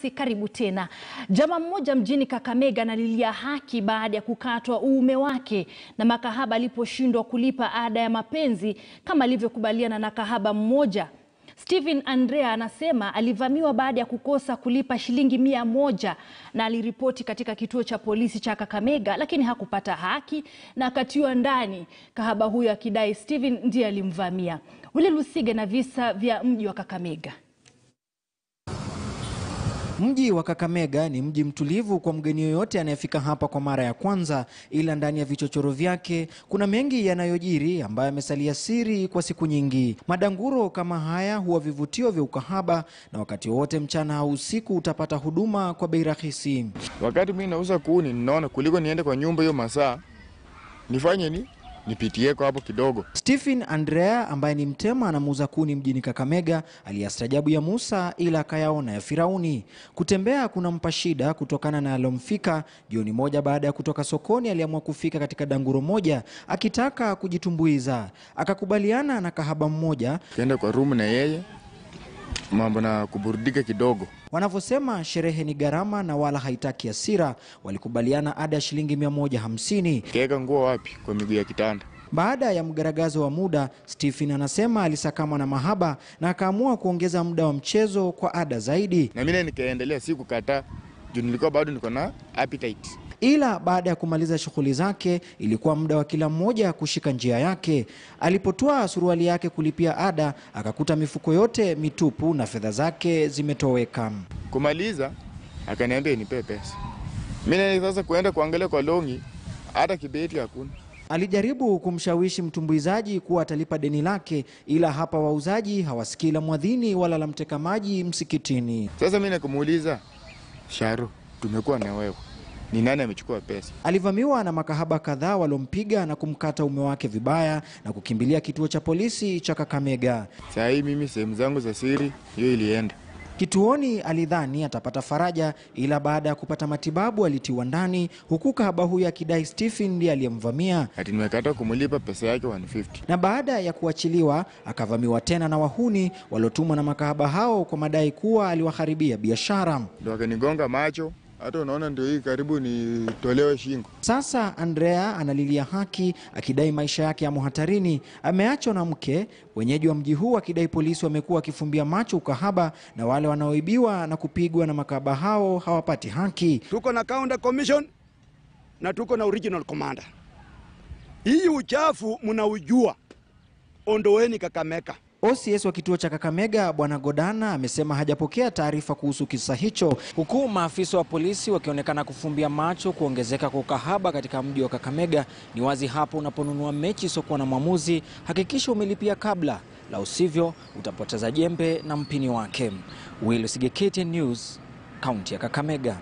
Si karibu tena. Jamaa mmoja mjini Kakamega analilia haki baada ya kukatwa uume wake na makahaba aliposhindwa kulipa ada ya mapenzi kama alivyokubaliana na kahaba mmoja. Stephen Andrea anasema alivamiwa baada ya kukosa kulipa shilingi mia moja na aliripoti katika kituo cha polisi cha Kakamega lakini hakupata haki na akatiwa ndani, kahaba huyo akidai Stephen ndiye alimvamia. Wili Lusige na visa vya mji wa Kakamega. Mji wa Kakamega ni mji mtulivu kwa mgeni yoyote anayefika hapa kwa mara ya kwanza, ila ndani ya vichochoro vyake kuna mengi yanayojiri ambayo yamesalia siri kwa siku nyingi. Madanguro kama haya huwa vivutio vya ukahaba, na wakati wowote mchana au usiku utapata huduma kwa bei rahisi. Wakati mimi nauza kuni, ninaona kuliko niende kwa nyumba hiyo masaa nifanye ni nipitieko hapo kidogo. Stephen Andrea ambaye ni mtema anamuuza kuni mjini Kakamega aliyastajabu ya Musa ila akayaona ya Firauni. Kutembea kunampa shida kutokana na alomfika. Jioni moja baada ya kutoka sokoni, aliamua kufika katika danguro moja akitaka kujitumbuiza. Akakubaliana na kahaba mmoja, kenda kwa rumu na yeye mambo na kuburudika kidogo. Wanavyosema sherehe ni gharama na wala haitaki hasira, walikubaliana ada ya shilingi 150. Kaweka nguo wapi? Kwa miguu ya kitanda. Baada ya mgaragazo wa muda, Stephen anasema alisakamwa na mahaba na akaamua kuongeza muda wa mchezo kwa ada zaidi. Na mimi nikaendelea, si kukataa juu nilikuwa bado niko na appetite ila baada ya kumaliza shughuli zake ilikuwa muda wa kila mmoja kushika njia yake. Alipotwaa suruali yake kulipia ada, akakuta mifuko yote mitupu na fedha zake zimetoweka. Kumaliza akaniambia nipe pesa, mimi sasa kuenda kuangalia kwa longi, hata kibeti hakuna. Alijaribu kumshawishi mtumbuizaji kuwa atalipa deni lake, ila hapa wauzaji hawasikii la mwadhini wala la mteka maji msikitini. Sasa mimi nakumuuliza Sharo, tumekuwa na wewe ni nani amechukua pesa. Alivamiwa na makahaba kadhaa waliompiga na kumkata ume wake vibaya na kukimbilia kituo cha polisi cha Kakamega. Saa hii mimi sehemu zangu za siri hiyo ilienda Kituoni alidhani atapata faraja, ila baada ya kupata matibabu alitiwa ndani, huku kahaba huyo akidai Stephen ndiye aliyemvamia. Ati nimekata kumlipa pesa yake 150. Na baada ya kuachiliwa akavamiwa tena na wahuni waliotumwa na makahaba hao kwa madai kuwa aliwaharibia biashara, ndo akanigonga macho hata unaona ndio hii karibu nitolewe shingo. Sasa Andrea analilia haki akidai maisha yake yamo hatarini. Ameachwa na mke, wenyeji wa mji huu akidai polisi wamekuwa wakifumbia macho ukahaba na wale wanaoibiwa na kupigwa na makahaba hao hawapati haki. Tuko na county commission na tuko na original commander. Hii uchafu mnaujua, ondoweni kakameka OCS wa kituo cha Kakamega Bwana Godana amesema hajapokea taarifa kuhusu kisa hicho, huku maafisa wa polisi wakionekana kufumbia macho kuongezeka kwa ukahaba katika mji wa Kakamega. Ni wazi hapo, unaponunua mechi sokuwa na mwamuzi, hakikisha umelipia kabla, la usivyo utapoteza jembe na mpini wake. Will Sigekete, News, kaunti ya Kakamega.